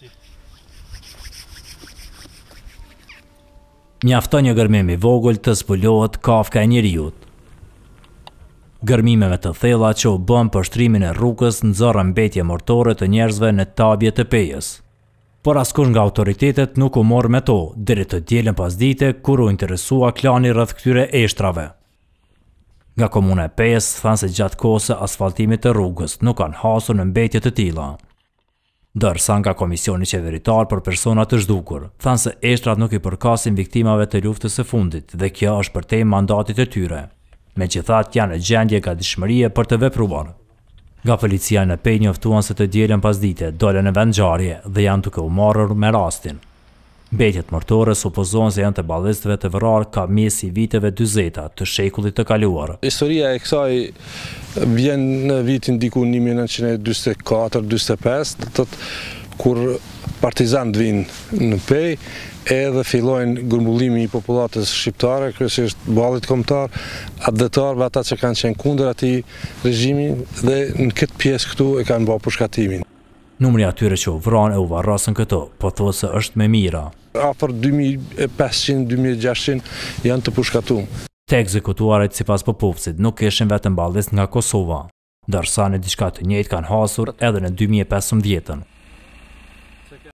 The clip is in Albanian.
ti. Një gërmim një gërmimi vogull të zbulohet kafka e njëriut Gërmimeve të thela që u bëm për shtrimin e rrugës në zorën betje mortore të njerëzve në tabje të pejës. Por askur nga autoritetet nuk u morë me to, dire të djelën pas dite, kur u interesua klani rrëth këtyre eshtrave. Nga komune e pejës, thanë se gjatë kose asfaltimit të rrugës nuk kanë hasur në mbetje të tila. Dërsa nga Komisioni Qeveritar për personat të zhdukur, thanë se eshtrat nuk i përkasin viktimave të luftës e fundit dhe kjo është për mandatit e tyre, me që thatë janë e gjendje ka dishmërie për të vepruar. Ga policia në pej njoftuan se të djelën pas dite, dole në vendjarje dhe janë të umarër me rastin. Betjet mërtore supozohen se janë të balestve të vërar ka mesi viteve 20-a të shekullit të kaluar. Historia e kësaj vjen në vitin diku 1924-25, kur partizant vinë në pej, edhe fillojnë grumbullimi i populatës shqiptare, kërësisht balit komtar, atë dëtarë ata që kanë qenë kunder ati regjimi, dhe në këtë pjesë këtu e kanë bërë përshkatimin. Numëri atyre që u vranë e u varrasën këto, po thua se është me mira. A për 2500-2600 janë të përshkatumë të ekzekutuarit si pas popovësit nuk ishen vetën baldis nga Kosova, dërsa në diçka të njëjtë kanë hasur edhe në 2015-ën.